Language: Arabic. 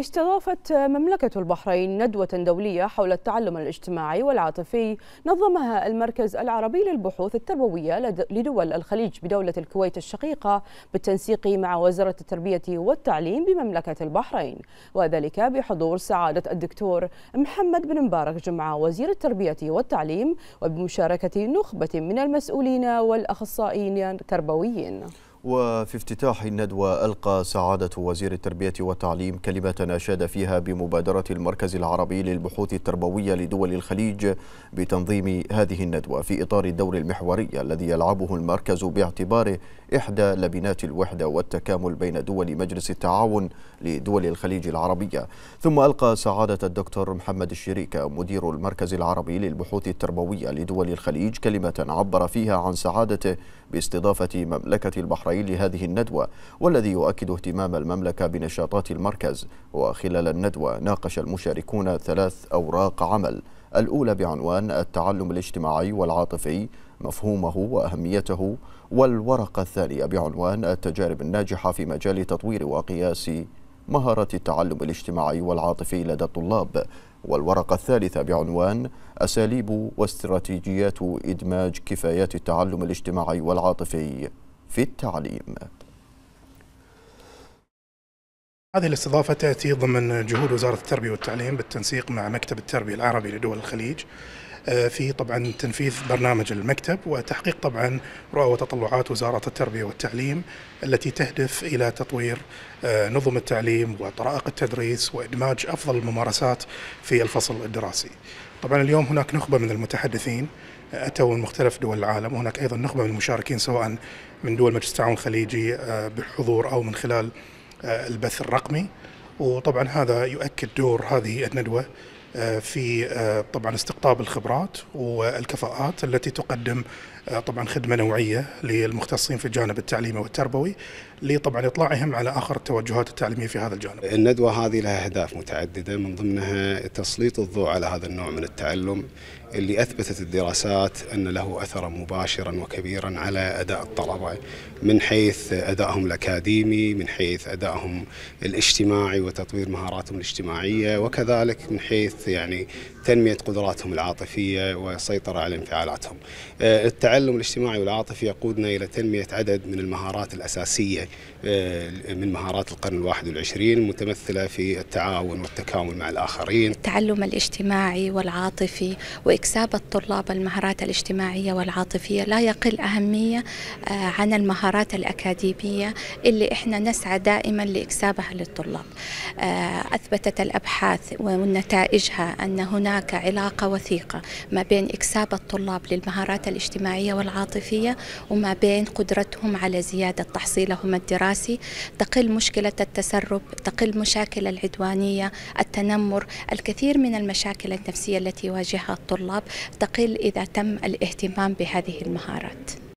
استضافت مملكة البحرين ندوة دولية حول التعلم الاجتماعي والعاطفي نظمها المركز العربي للبحوث التربوية لدول الخليج بدولة الكويت الشقيقة بالتنسيق مع وزارة التربية والتعليم بمملكة البحرين وذلك بحضور سعادة الدكتور محمد بن مبارك جمعة وزير التربية والتعليم وبمشاركة نخبة من المسؤولين والأخصائيين التربويين وفي افتتاح الندوة ألقى سعادة وزير التربية والتعليم كلمة أشاد فيها بمبادرة المركز العربي للبحوث التربوية لدول الخليج بتنظيم هذه الندوة في إطار الدور المحوري الذي يلعبه المركز باعتباره إحدى لبنات الوحدة والتكامل بين دول مجلس التعاون لدول الخليج العربية ثم ألقى سعادة الدكتور محمد الشريكة مدير المركز العربي للبحوث التربوية لدول الخليج كلمة عبر فيها عن سعادته باستضافة مملكة البحرين إسرائيل لهذه الندوة والذي يؤكد اهتمام المملكة بنشاطات المركز وخلال الندوة ناقش المشاركون ثلاث أوراق عمل الأولى بعنوان التعلم الاجتماعي والعاطفي مفهومه وأهميته والورقة الثانية بعنوان التجارب الناجحة في مجال تطوير وقياس مهارة التعلم الاجتماعي والعاطفي لدى الطلاب والورقة الثالثة بعنوان أساليب واستراتيجيات إدماج كفايات التعلم الاجتماعي والعاطفي في التعليم هذه الاستضافة تأتي ضمن جهود وزارة التربية والتعليم بالتنسيق مع مكتب التربية العربي لدول الخليج آه، في طبعا تنفيذ برنامج المكتب وتحقيق طبعا رؤى وتطلعات وزارة التربية والتعليم التي تهدف إلى تطوير آه، نظم التعليم وطرائق التدريس وإدماج أفضل الممارسات في الفصل الدراسي طبعا اليوم هناك نخبة من المتحدثين آه، أتوا من مختلف دول العالم وهناك أيضا نخبة من المشاركين سواء من دول مجلس التعاون الخليجي بالحضور أو من خلال البث الرقمي وطبعا هذا يؤكد دور هذه الندوة آه، في آه، طبعا استقطاب الخبرات والكفاءات التي تقدم آه، طبعا خدمه نوعيه للمختصين في الجانب التعليمي والتربوي لطبعا اطلاعهم على اخر التوجهات التعليميه في هذا الجانب. الندوه هذه لها اهداف متعدده من ضمنها تسليط الضوء على هذا النوع من التعلم اللي اثبتت الدراسات ان له اثرا مباشرا وكبيرا على اداء الطلبه من حيث ادائهم الاكاديمي، من حيث ادائهم الاجتماعي وتطوير مهاراتهم الاجتماعيه وكذلك من حيث يعني تنميه قدراتهم العاطفيه والسيطره على انفعالاتهم. آه، التعلم الاجتماعي والعاطفي يقودنا الى تنميه عدد من المهارات الاساسيه آه، من مهارات القرن الواحد والعشرين المتمثله في التعاون والتكامل مع الاخرين. التعلم الاجتماعي والعاطفي وإك... إكساب الطلاب المهارات الاجتماعية والعاطفية لا يقل أهمية آه، عن المهارات الأكاديمية اللي إحنا نسعى دائما لإكسابها للطلاب آه، أثبتت الأبحاث ونتائجها أن هناك علاقة وثيقة ما بين إكساب الطلاب للمهارات الاجتماعية والعاطفية وما بين قدرتهم على زيادة تحصيلهم الدراسي تقل مشكلة التسرب تقل مشاكل العدوانية التنمر الكثير من المشاكل النفسية التي يواجهها الطلاب الطلاب تقل إذا تم الاهتمام بهذه المهارات